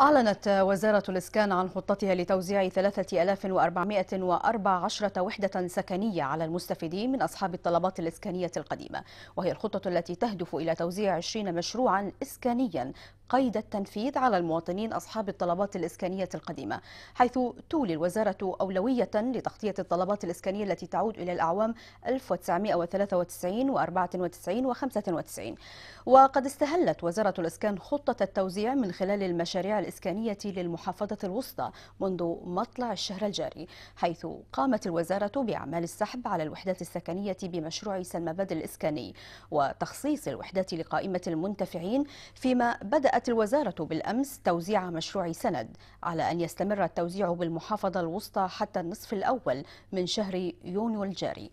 أعلنت وزارة الإسكان عن خطتها لتوزيع 3414 وحدة سكنية على المستفيدين من أصحاب الطلبات الإسكانية القديمة وهي الخطة التي تهدف إلى توزيع 20 مشروعا إسكانيا قيد التنفيذ على المواطنين أصحاب الطلبات الإسكانية القديمة حيث تولي الوزارة أولوية لتغطية الطلبات الإسكانية التي تعود إلى الأعوام 1993 و94 و95 وقد استهلت وزارة الإسكان خطة التوزيع من خلال المشاريع الإسكانية للمحافظة الوسطى منذ مطلع الشهر الجاري حيث قامت الوزارة بأعمال السحب على الوحدات السكنية بمشروع سلمباد الإسكاني وتخصيص الوحدات لقائمة المنتفعين فيما بدأت بدأت الوزارة بالأمس توزيع مشروع سند على أن يستمر التوزيع بالمحافظة الوسطى حتى النصف الأول من شهر يونيو الجاري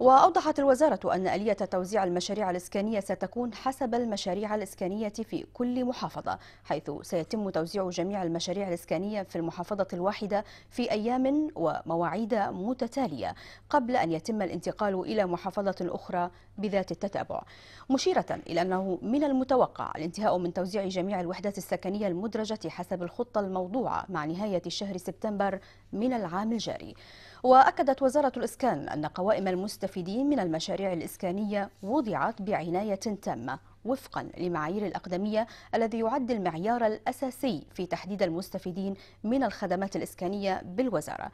وأوضحت الوزارة أن آلية توزيع المشاريع الإسكانية ستكون حسب المشاريع الإسكانية في كل محافظة حيث سيتم توزيع جميع المشاريع الإسكانية في المحافظة الواحدة في أيام ومواعيد متتالية قبل أن يتم الانتقال إلى محافظة أخرى بذات التتابع مشيرة إلى أنه من المتوقع الانتهاء من توزيع جميع الوحدات السكنية المدرجة حسب الخطة الموضوعة مع نهاية شهر سبتمبر من العام الجاري وأكدت وزارة الإسكان أن قوائم المستفيدين من المشاريع الإسكانية وضعت بعناية تامة وفقا لمعايير الأقدمية الذي يعد المعيار الأساسي في تحديد المستفيدين من الخدمات الإسكانية بالوزارة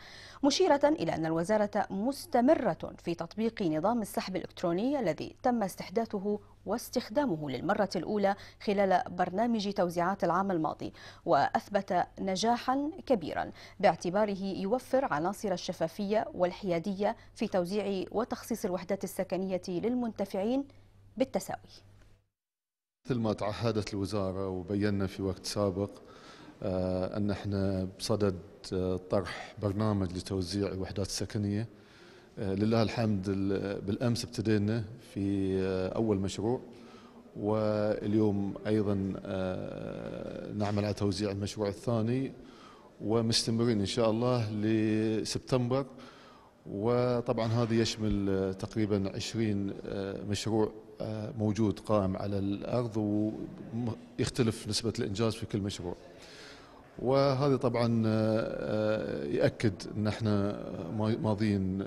مشيرة إلى أن الوزارة مستمرة في تطبيق نظام السحب الإلكتروني الذي تم استحداثه واستخدامه للمرة الأولى خلال برنامج توزيعات العام الماضي وأثبت نجاحا كبيرا باعتباره يوفر عناصر الشفافية والحيادية في توزيع وتخصيص الوحدات السكنية للمنتفعين بالتساوي مثل ما تعهدت الوزارة وبينا في وقت سابق آه، أن احنا بصدد آه، طرح برنامج لتوزيع الوحدات السكنية آه، لله الحمد بالأمس ابتدينا في أول مشروع واليوم أيضا نعمل على توزيع المشروع الثاني ومستمرين إن شاء الله لسبتمبر وطبعا هذا يشمل تقريبا 20 مشروع آه، موجود قائم على الأرض ويختلف نسبة الإنجاز في كل مشروع وهذا طبعا آه، آه، يأكد أن احنا ماضيين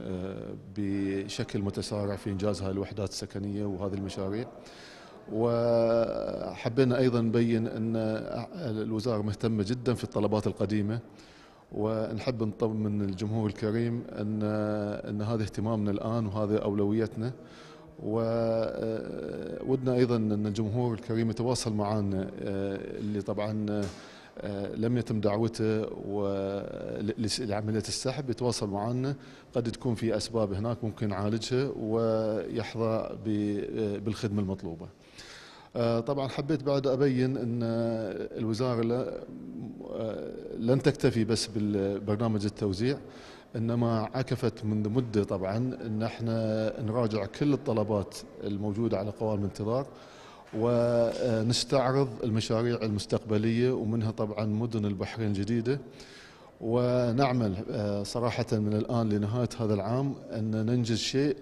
بشكل متسارع في إنجاز هذه الوحدات السكنية وهذه المشاريع وحبينا أيضا نبين أن الوزارة مهتمة جدا في الطلبات القديمة ونحب نطمن الجمهور الكريم أن, أن هذا اهتمامنا الآن وهذا أولويتنا وودنا آه، ايضا ان الجمهور الكريم يتواصل معنا آه، اللي طبعا آه، لم يتم دعوته لعمليه السحب يتواصل معنا قد تكون في اسباب هناك ممكن نعالجها ويحظى بالخدمه المطلوبه. طبعا حبيت بعد ابين ان الوزاره لن تكتفي بس بالبرنامج التوزيع انما عكفت منذ مده طبعا ان احنا نراجع كل الطلبات الموجوده على قوائم الانتظار ونستعرض المشاريع المستقبليه ومنها طبعا مدن البحرين الجديده ونعمل آه، صراحه من الان لنهايه هذا العام ان ننجز شيء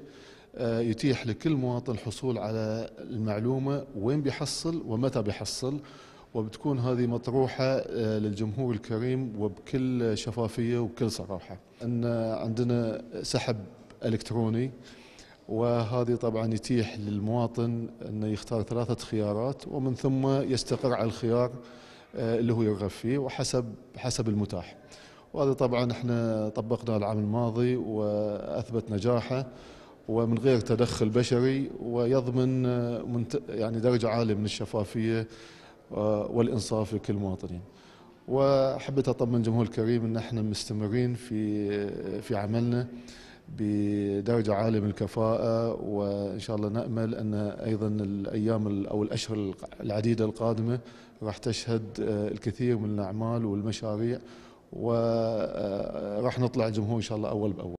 آه، يتيح لكل مواطن الحصول على المعلومه وين بيحصل ومتى بيحصل وبتكون هذه مطروحة آه، للجمهور الكريم وبكل شفافية وبكل صراحة أن عندنا سحب إلكتروني وهذه طبعا يتيح للمواطن أنه يختار ثلاثة خيارات ومن ثم يستقر على الخيار آه، اللي هو يرغب فيه وحسب حسب المتاح وهذا طبعا احنا طبقناه العام الماضي واثبت نجاحه ومن غير تدخل بشري ويضمن آه، يعني درجه عاليه من الشفافيه آه، والإنصاف لكل المواطنين وحبيت أطمن الجمهور الكريم أن احنا مستمرين في في عملنا بدرجة عالية من الكفاءة وإن شاء الله نأمل أن أيضا الأيام أو الأشهر العديدة القادمة راح تشهد آه، الكثير من الأعمال والمشاريع وراح آه، نطلع الجمهور إن شاء الله أول بأول